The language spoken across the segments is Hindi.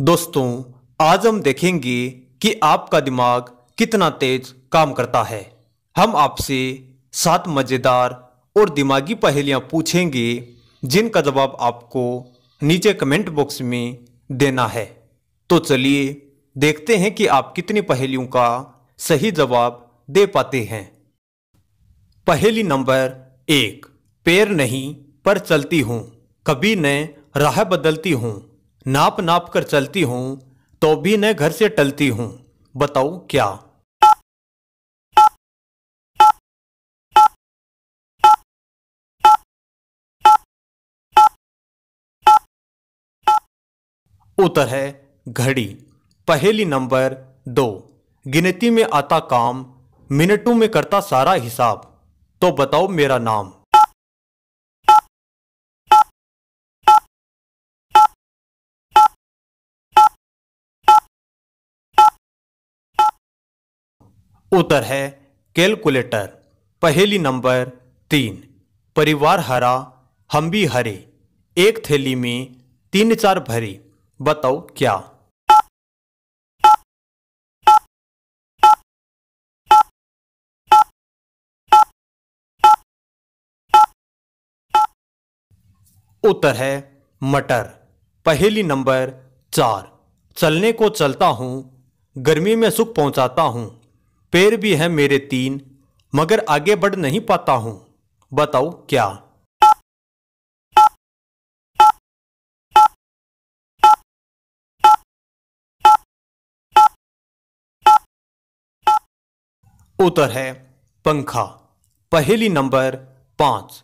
दोस्तों आज हम देखेंगे कि आपका दिमाग कितना तेज काम करता है हम आपसे सात मज़ेदार और दिमागी पहेलियां पूछेंगे जिनका जवाब आपको नीचे कमेंट बॉक्स में देना है तो चलिए देखते हैं कि आप कितनी पहेलियों का सही जवाब दे पाते हैं पहेली नंबर एक पैर नहीं पर चलती हूं कभी न राह बदलती हूं नाप नाप कर चलती हूं तो भी न घर से टलती हूं बताओ क्या उत्तर है घड़ी पहेली नंबर दो गिनती में आता काम मिनटों में करता सारा हिसाब तो बताओ मेरा नाम उत्तर है कैलकुलेटर पहेली नंबर तीन परिवार हरा हम भी हरे एक थैली में तीन चार भरे बताओ क्या उत्तर है मटर पहेली नंबर चार चलने को चलता हूं गर्मी में सुख पहुंचाता हूं पैर भी हैं मेरे तीन मगर आगे बढ़ नहीं पाता हूं बताओ क्या उत्तर है पंखा पहली नंबर पांच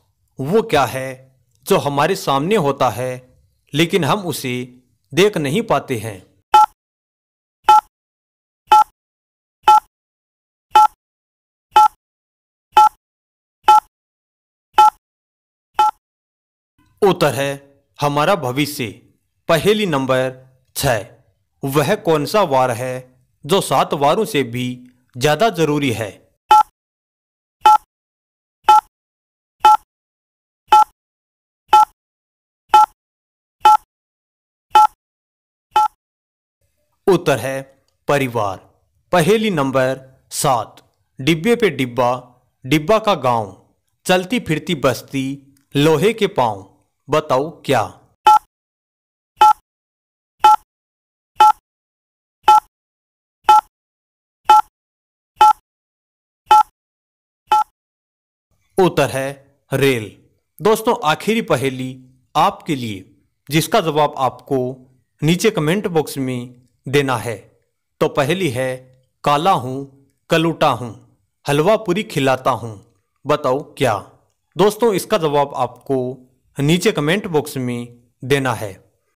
वो क्या है जो हमारे सामने होता है लेकिन हम उसे देख नहीं पाते हैं उत्तर है हमारा भविष्य पहली नंबर छः वह कौन सा वार है जो सात वारों से भी ज़्यादा जरूरी है उत्तर है परिवार पहली नंबर सात डिब्बे पे डिब्बा डिब्बा का गांव चलती फिरती बस्ती लोहे के पांव बताओ क्या उत्तर है रेल दोस्तों आखिरी पहेली आपके लिए जिसका जवाब आपको नीचे कमेंट बॉक्स में देना है तो पहली है काला हूं कलूटा हूं हलवा पूरी खिलाता हूं बताओ क्या दोस्तों इसका जवाब आपको नीचे कमेंट बॉक्स में देना है